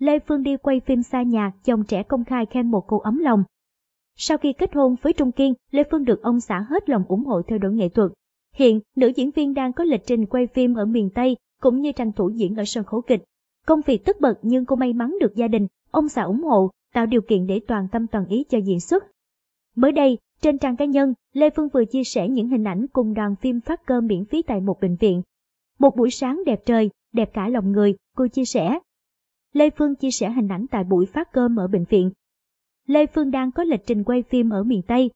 Lê Phương đi quay phim xa nhà, chồng trẻ công khai khen một cô ấm lòng. Sau khi kết hôn với Trung Kiên, Lê Phương được ông xã hết lòng ủng hộ theo đuổi nghệ thuật. Hiện, nữ diễn viên đang có lịch trình quay phim ở miền Tây, cũng như tranh thủ diễn ở sân khấu kịch. Công việc tất bật nhưng cô may mắn được gia đình, ông xã ủng hộ, tạo điều kiện để toàn tâm toàn ý cho diễn xuất. Mới đây, trên trang cá nhân, Lê Phương vừa chia sẻ những hình ảnh cùng đoàn phim phát cơm miễn phí tại một bệnh viện. Một buổi sáng đẹp trời, đẹp cả lòng người, cô chia sẻ, Lê Phương chia sẻ hình ảnh tại buổi phát cơm ở bệnh viện. Lê Phương đang có lịch trình quay phim ở miền Tây.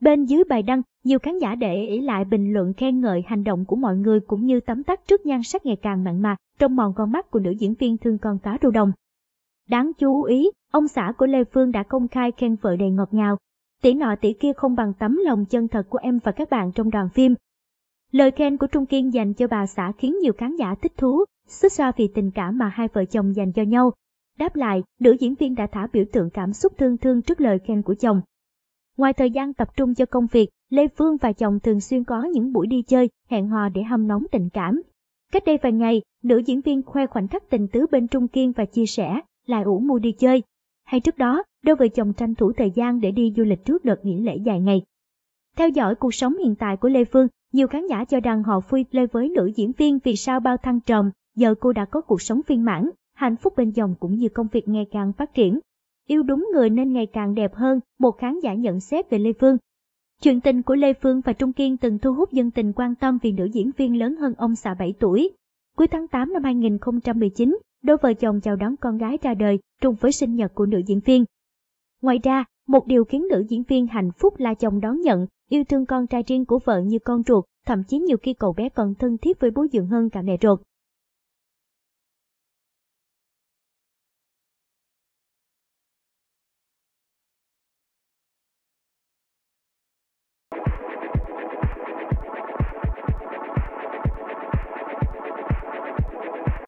Bên dưới bài đăng, nhiều khán giả để ý lại bình luận khen ngợi hành động của mọi người cũng như tấm tắc trước nhan sắc ngày càng mặn mà trong mòn con mắt của nữ diễn viên thương con cá rô đồng. Đáng chú ý, ông xã của Lê Phương đã công khai khen vợ đầy ngọt ngào. Tỷ nọ tỷ kia không bằng tấm lòng chân thật của em và các bạn trong đoàn phim. Lời khen của Trung Kiên dành cho bà xã khiến nhiều khán giả thích thú, xuất ra vì tình cảm mà hai vợ chồng dành cho nhau. Đáp lại, nữ diễn viên đã thả biểu tượng cảm xúc thương thương trước lời khen của chồng. Ngoài thời gian tập trung cho công việc, Lê Phương và chồng thường xuyên có những buổi đi chơi, hẹn hò để hâm nóng tình cảm. Cách đây vài ngày, nữ diễn viên khoe khoảnh khắc tình tứ bên Trung Kiên và chia sẻ, lại ủ mua đi chơi. Hay trước đó, đôi vợ chồng tranh thủ thời gian để đi du lịch trước đợt nghỉ lễ dài ngày. Theo dõi cuộc sống hiện tại của Lê Phương, nhiều khán giả cho rằng họ phui lê với nữ diễn viên vì sao bao thăng trầm, Giờ cô đã có cuộc sống viên mãn, hạnh phúc bên chồng cũng như công việc ngày càng phát triển. Yêu đúng người nên ngày càng đẹp hơn, một khán giả nhận xét về Lê Phương. Chuyện tình của Lê Phương và Trung Kiên từng thu hút dân tình quan tâm vì nữ diễn viên lớn hơn ông xã 7 tuổi. Cuối tháng 8 năm 2019, đôi vợ chồng chào đón con gái ra đời trùng với sinh nhật của nữ diễn viên. Ngoài ra, một điều khiến nữ diễn viên hạnh phúc là chồng đón nhận, yêu thương con trai riêng của vợ như con ruột, thậm chí nhiều khi cậu bé còn thân thiết với bố dưỡng hơn cả mẹ ruột.